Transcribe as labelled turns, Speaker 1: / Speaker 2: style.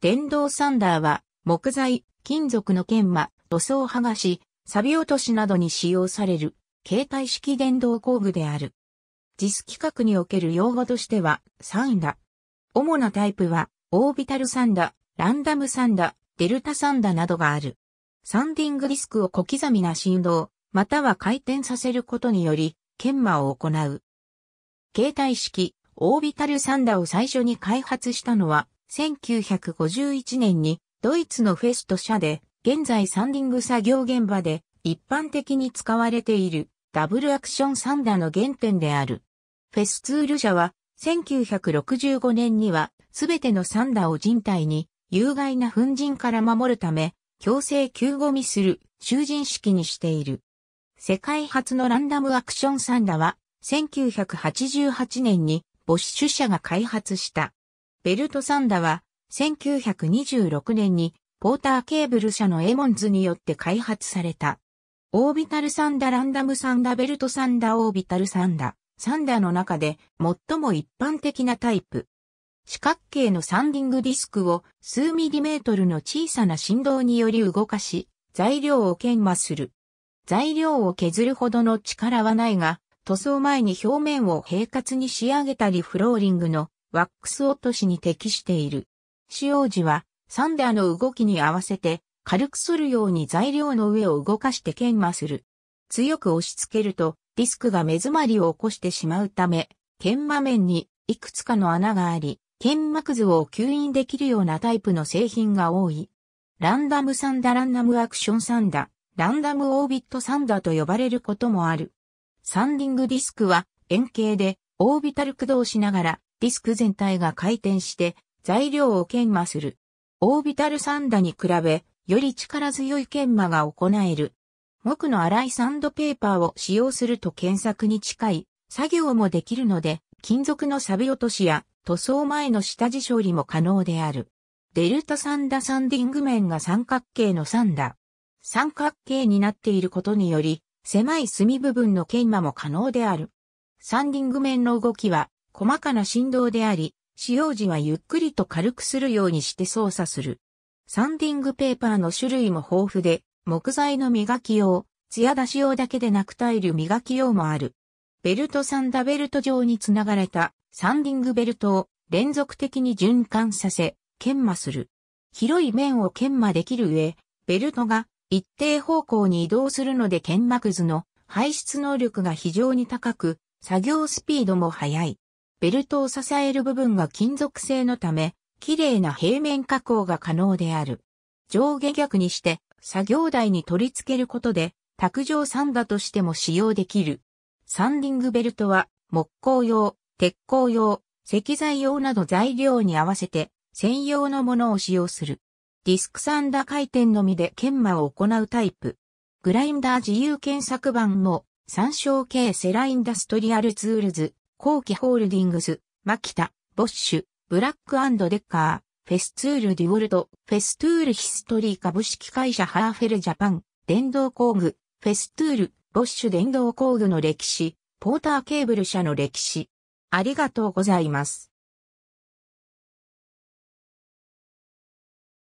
Speaker 1: 電動サンダーは、木材、金属の研磨、塗装剥がし、錆落としなどに使用される、携帯式電動工具である。j i 規格における用語としては、サンダ。主なタイプは、オービタルサンダ、ランダムサンダ、デルタサンダなどがある。サンディングディスクを小刻みな振動、または回転させることにより、研磨を行う。携帯式、オービタルサンダを最初に開発したのは、1951年にドイツのフェスト社で、現在サンディング作業現場で一般的に使われているダブルアクションサンダーの原点である。フェスツール社は1965年にはすべてのサンダーを人体に有害な粉塵から守るため強制休護ミする囚人式にしている。世界初のランダムアクションサンダは1988年にボッシュ社が開発した。ベルトサンダは、1926年にポーターケーブル社のエモンズによって開発された。オービタルサンダランダムサンダベルトサンダオービタルサンダ、サンダの中で最も一般的なタイプ。四角形のサンディングディスクを数ミリメートルの小さな振動により動かし、材料を研磨する。材料を削るほどの力はないが、塗装前に表面を平滑に仕上げたりフローリングのワックス落としに適している。使用時は、サンダーの動きに合わせて、軽くするように材料の上を動かして研磨する。強く押し付けると、ディスクが目詰まりを起こしてしまうため、研磨面にいくつかの穴があり、研磨くずを吸引できるようなタイプの製品が多い。ランダムサンダランダムアクションサンダ、ランダムオービットサンダと呼ばれることもある。サンディングディスクは円形でオービタル駆動しながらディスク全体が回転して材料を研磨する。オービタルサンダに比べ、より力強い研磨が行える。木の粗いサンドペーパーを使用すると検索に近い作業もできるので、金属の錆落としや塗装前の下地処理も可能である。デルタサンダサンディング面が三角形のサンダ。三角形になっていることにより、狭い隅部分の研磨も可能である。サンディング面の動きは細かな振動であり、使用時はゆっくりと軽くするようにして操作する。サンディングペーパーの種類も豊富で、木材の磨き用、艶出し用だけでなくタイル磨き用もある。ベルトサンダベルト状につながれたサンディングベルトを連続的に循環させ、研磨する。広い面を研磨できる上、ベルトが一定方向に移動するので研磨くずの排出能力が非常に高く、作業スピードも速い。ベルトを支える部分が金属製のため、綺麗な平面加工が可能である。上下逆にして作業台に取り付けることで、卓上サンダとしても使用できる。サンディングベルトは木工用、鉄工用、石材用など材料に合わせて専用のものを使用する。ディスクサンダ回転のみで研磨を行うタイプ。グラインダー自由検索版も参照系セラインダストリアルツールズ後期ホールディングス、マキタ、ボッシュ、ブラックデッカー、フェストゥールデュオルト、フェストゥールヒストリー株式会社ハーフェルジャパン、電動工具、フェストゥール、ボッシュ電動工具の歴史、ポーターケーブル社の歴史。ありがとうございます。